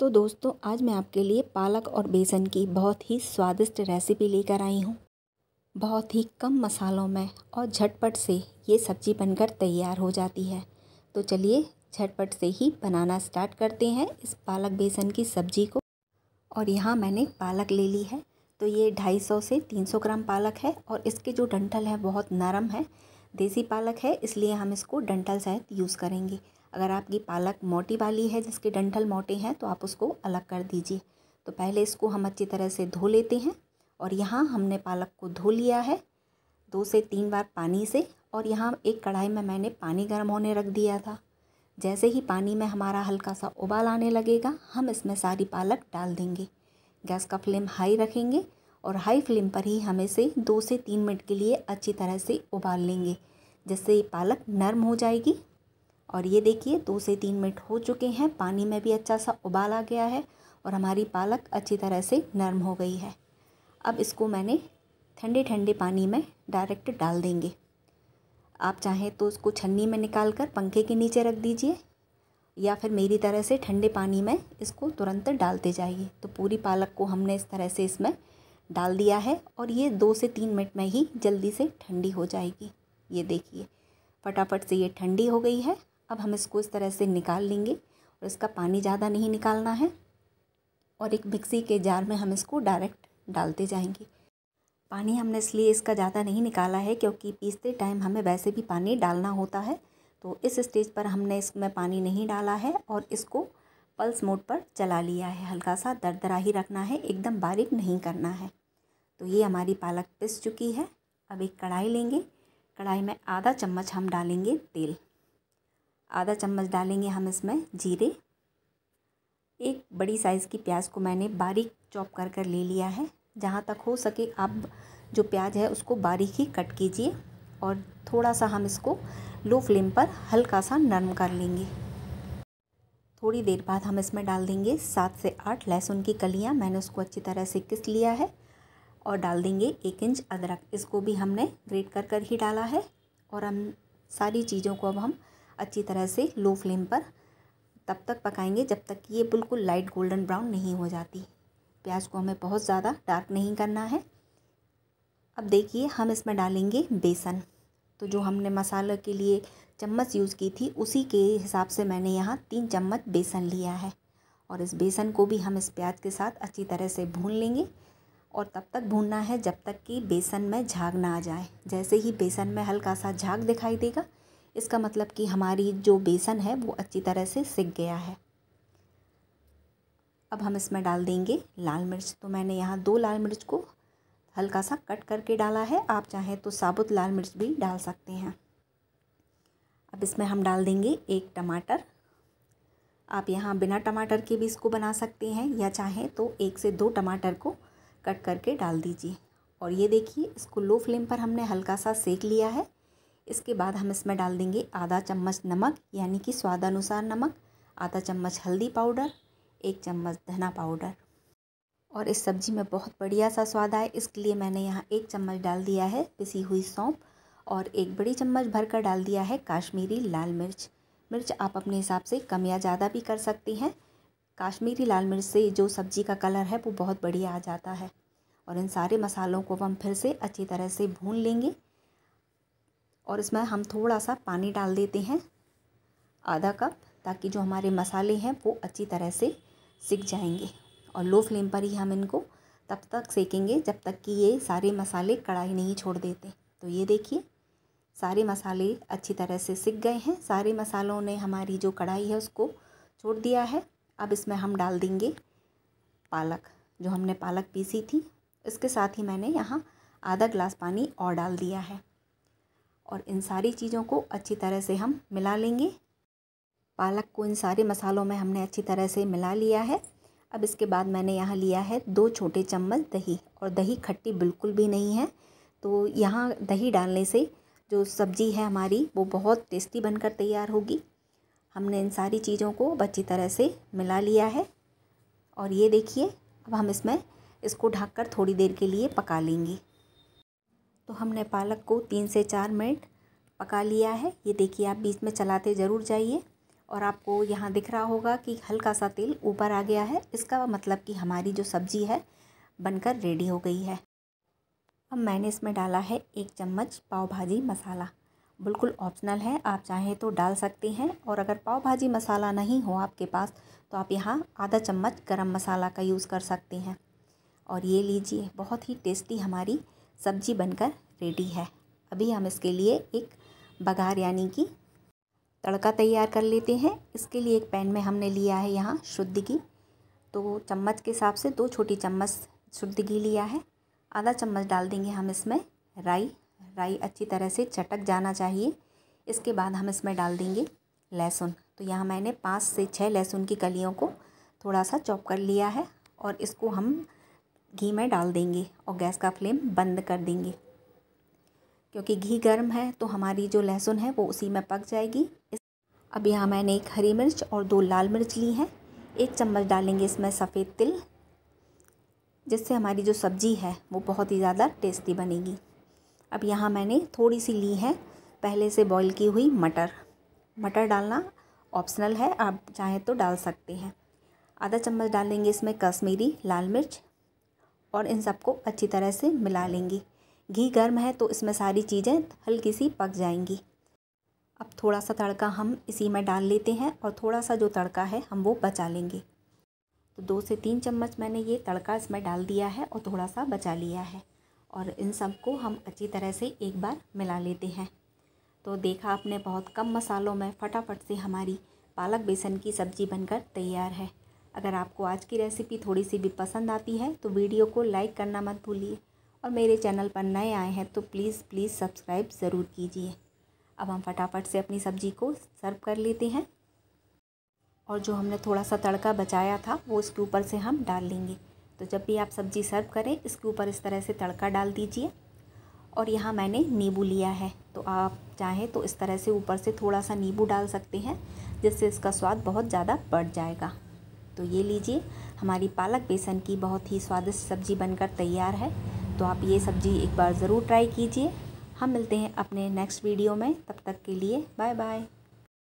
तो दोस्तों आज मैं आपके लिए पालक और बेसन की बहुत ही स्वादिष्ट रेसिपी लेकर आई हूँ बहुत ही कम मसालों में और झटपट से ये सब्ज़ी बनकर तैयार हो जाती है तो चलिए झटपट से ही बनाना स्टार्ट करते हैं इस पालक बेसन की सब्ज़ी को और यहाँ मैंने पालक ले ली है तो ये 250 से 300 ग्राम पालक है और इसके जो डंठल है बहुत नरम है देसी पालक है इसलिए हम इसको डंठल सहित यूज़ करेंगे अगर आपकी पालक मोटी वाली है जिसके डंठल मोटे हैं तो आप उसको अलग कर दीजिए तो पहले इसको हम अच्छी तरह से धो लेते हैं और यहाँ हमने पालक को धो लिया है दो से तीन बार पानी से और यहाँ एक कढ़ाई में मैंने पानी गर्म होने रख दिया था जैसे ही पानी में हमारा हल्का सा उबाल आने लगेगा हम इसमें सारी पालक डाल देंगे गैस का फ्लेम हाई रखेंगे और हाई फ्लेम पर ही हम इसे दो से तीन मिनट के लिए अच्छी तरह से उबाल लेंगे जिससे ये पालक नरम हो जाएगी और ये देखिए दो से तीन मिनट हो चुके हैं पानी में भी अच्छा सा उबाल आ गया है और हमारी पालक अच्छी तरह से नरम हो गई है अब इसको मैंने ठंडे ठंडे पानी में डायरेक्ट डाल देंगे आप चाहें तो उसको छन्नी में निकाल कर पंखे के नीचे रख दीजिए या फिर मेरी तरह से ठंडे पानी में इसको तुरंत डालते जाइए तो पूरी पालक को हमने इस तरह से इसमें डाल दिया है और ये दो से तीन मिनट में ही जल्दी से ठंडी हो जाएगी ये देखिए फटाफट से ये ठंडी हो गई है अब हम इसको इस तरह से निकाल लेंगे और इसका पानी ज़्यादा नहीं निकालना है और एक मिक्सी के जार में हम इसको डायरेक्ट डालते जाएंगे पानी हमने इसलिए इसका ज़्यादा नहीं निकाला है क्योंकि पीसते टाइम हमें वैसे भी पानी डालना होता है तो इस स्टेज पर हमने इसमें पानी नहीं डाला है और इसको पल्स मोड पर चला लिया है हल्का सा दरदरा ही रखना है एकदम बारीक नहीं करना है तो ये हमारी पालक पिस चुकी है अब एक कढ़ाई लेंगे कढ़ाई में आधा चम्मच हम डालेंगे तेल आधा चम्मच डालेंगे हम इसमें जीरे एक बड़ी साइज़ की प्याज को मैंने बारीक चॉप कर कर ले लिया है जहाँ तक हो सके आप जो प्याज है उसको बारीक ही कट कीजिए और थोड़ा सा हम इसको लो फ्लेम पर हल्का सा नरम कर लेंगे थोड़ी देर बाद हम इसमें डाल देंगे सात से आठ लहसुन की कलियाँ मैंने उसको अच्छी तरह से किस लिया है और डाल देंगे एक इंच अदरक इसको भी हमने ग्रेट कर कर ही डाला है और हम सारी चीज़ों को अब हम अच्छी तरह से लो फ्लेम पर तब तक पकाएंगे जब तक कि ये बिल्कुल लाइट गोल्डन ब्राउन नहीं हो जाती प्याज को हमें बहुत ज़्यादा डार्क नहीं करना है अब देखिए हम इसमें डालेंगे बेसन तो जो हमने मसाले के लिए चम्मच यूज़ की थी उसी के हिसाब से मैंने यहाँ तीन चम्मच बेसन लिया है और इस बेसन को भी हम इस प्याज के साथ अच्छी तरह से भून लेंगे और तब तक भूनना है जब तक कि बेसन में झाग ना आ जाए जैसे ही बेसन में हल्का सा झाग दिखाई देगा इसका मतलब कि हमारी जो बेसन है वो अच्छी तरह से सिक गया है अब हम इसमें डाल देंगे लाल मिर्च तो मैंने यहाँ दो लाल मिर्च को हल्का सा कट करके डाला है आप चाहें तो साबुत लाल मिर्च भी डाल सकते हैं अब इसमें हम डाल देंगे एक टमाटर आप यहाँ बिना टमाटर के भी इसको बना सकते हैं या चाहें तो एक से दो टमाटर को कट करके डाल दीजिए और ये देखिए इसको लो फ्लेम पर हमने हल्का सा सेक लिया है इसके बाद हम इसमें डाल देंगे आधा चम्मच नमक यानी कि स्वादानुसार नमक आधा चम्मच हल्दी पाउडर एक चम्मच धना पाउडर और इस सब्ज़ी में बहुत बढ़िया सा स्वाद आए इसके लिए मैंने यहाँ एक चम्मच डाल दिया है पिसी हुई सौंप और एक बड़ी चम्मच भर कर डाल दिया है काश्मीरी लाल मिर्च मिर्च आप अपने हिसाब से कम या ज़्यादा भी कर सकती हैं काश्मीरी लाल मिर्च से जो सब्ज़ी का कलर है वो बहुत बढ़िया आ जाता है और इन सारे मसालों को हम फिर से अच्छी तरह से भून लेंगे और इसमें हम थोड़ा सा पानी डाल देते हैं आधा कप ताकि जो हमारे मसाले हैं वो अच्छी तरह से सिक जाएंगे और लो फ्लेम पर ही हम इनको तब तक सेकेंगे जब तक कि ये सारे मसाले कढ़ाई नहीं छोड़ देते तो ये देखिए सारे मसाले अच्छी तरह से सीख गए हैं सारे मसालों ने हमारी जो कढ़ाई है उसको छोड़ दिया है अब इसमें हम डाल देंगे पालक जो हमने पालक पीसी थी इसके साथ ही मैंने यहाँ आधा ग्लास पानी और डाल दिया है और इन सारी चीज़ों को अच्छी तरह से हम मिला लेंगे पालक को इन सारे मसालों में हमने अच्छी तरह से मिला लिया है अब इसके बाद मैंने यहाँ लिया है दो छोटे चम्मच दही और दही खट्टी बिल्कुल भी नहीं है तो यहाँ दही डालने से जो सब्ज़ी है हमारी वो बहुत टेस्टी बनकर तैयार होगी हमने इन सारी चीज़ों को अच्छी तरह से मिला लिया है और ये देखिए अब हम इसमें इसको ढककर थोड़ी देर के लिए पका लेंगे तो हमने पालक को तीन से चार मिनट पका लिया है ये देखिए आप बीच में चलाते ज़रूर जाइए और आपको यहाँ दिख रहा होगा कि हल्का सा तेल ऊपर आ गया है इसका मतलब कि हमारी जो सब्ज़ी है बनकर रेडी हो गई है अब मैंने इसमें डाला है एक चम्मच पाव भाजी मसाला बिल्कुल ऑप्शनल है आप चाहें तो डाल सकते हैं और अगर पाव भाजी मसाला नहीं हो आपके पास तो आप यहाँ आधा चम्मच गरम मसाला का यूज़ कर सकते हैं और ये लीजिए बहुत ही टेस्टी हमारी सब्जी बनकर रेडी है अभी हम इसके लिए एक बघार यानी कि तड़का तैयार कर लेते हैं इसके लिए एक पैन में हमने लिया है यहाँ शुद्ध घी तो चम्मच के हिसाब से दो छोटी चम्मच शुद्ध घी लिया है आधा चम्मच डाल देंगे हम इसमें राई राई अच्छी तरह से चटक जाना चाहिए इसके बाद हम इसमें डाल देंगे लहसुन तो यहाँ मैंने पाँच से छः लहसुन की कलियों को थोड़ा सा चॉप कर लिया है और इसको हम घी में डाल देंगे और गैस का फ्लेम बंद कर देंगे क्योंकि घी गर्म है तो हमारी जो लहसुन है वो उसी में पक जाएगी अब यहाँ मैंने एक हरी मिर्च और दो लाल मिर्च ली हैं एक चम्मच डालेंगे इसमें सफ़ेद तिल जिससे हमारी जो सब्ज़ी है वो बहुत ही ज़्यादा टेस्टी बनेगी अब यहाँ मैंने थोड़ी सी ली है पहले से बॉईल की हुई मटर मटर डालना ऑप्शनल है आप चाहें तो डाल सकते हैं आधा चम्मच डालेंगे इसमें कश्मीरी लाल मिर्च और इन सबको अच्छी तरह से मिला लेंगी घी गर्म है तो इसमें सारी चीज़ें हल्की सी पक जाएंगी अब थोड़ा सा तड़का हम इसी में डाल लेते हैं और थोड़ा सा जो तड़का है हम वो बचा लेंगे तो दो से तीन चम्मच मैंने ये तड़का इसमें डाल दिया है और थोड़ा सा बचा लिया है और इन सबको हम अच्छी तरह से एक बार मिला लेते हैं तो देखा आपने बहुत कम मसालों में फटाफट से हमारी पालक बेसन की सब्ज़ी बनकर तैयार है अगर आपको आज की रेसिपी थोड़ी सी भी पसंद आती है तो वीडियो को लाइक करना मत भूलिए और मेरे चैनल पर नए आए हैं तो प्लीज़ प्लीज़ सब्सक्राइब ज़रूर कीजिए अब हम फटाफट से अपनी सब्ज़ी को सर्व कर लेते हैं और जो हमने थोड़ा सा तड़का बचाया था वो इसके ऊपर से हम डाल लेंगे तो जब भी आप सब्ज़ी सर्व करें इसके ऊपर इस तरह से तड़का डाल दीजिए और यहाँ मैंने नींबू लिया है तो आप चाहें तो इस तरह से ऊपर से थोड़ा सा नींबू डाल सकते हैं जिससे इसका स्वाद बहुत ज़्यादा बढ़ जाएगा तो ये लीजिए हमारी पालक बेसन की बहुत ही स्वादिष्ट सब्ज़ी बनकर तैयार है तो आप ये सब्ज़ी एक बार ज़रूर ट्राई कीजिए हम मिलते हैं अपने नेक्स्ट वीडियो में तब तक के लिए बाय बाय